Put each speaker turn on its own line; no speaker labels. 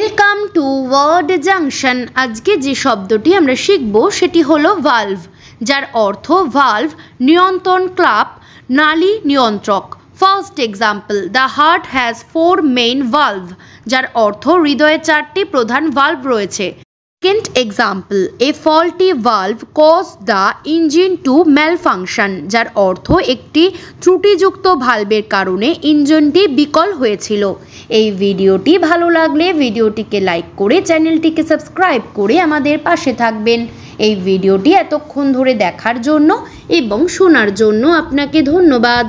welcome to word junction আজকে যে শব্দটি আমরা শিখব সেটি হলো ভাল্ভ যার অর্থ ভাল্ভ নিয়ন্ত্রণ ক্লাব নালী নিয়ন্ত্রক first example the heart has four main valve যার অর্থ হৃদয়ে চারটি প্রধান ভাল্ভ রয়েছে Second example, a faulty valve caused the engine to malfunction যার অর্থ একটি ত্রুটিযুক্ত ভালভের কারণে ইঞ্জিনটি বিকল হয়েছিল এই ভিডিওটি ভালো লাগলে ভিডিওটিকে লাইক করে চ্যানেলটিকে সাবস্ক্রাইব করে আমাদের পাশে থাকবেন এই ভিডিওটি এতক্ষণ ধরে দেখার জন্য এবং শোনার জন্য আপনাকে ধন্যবাদ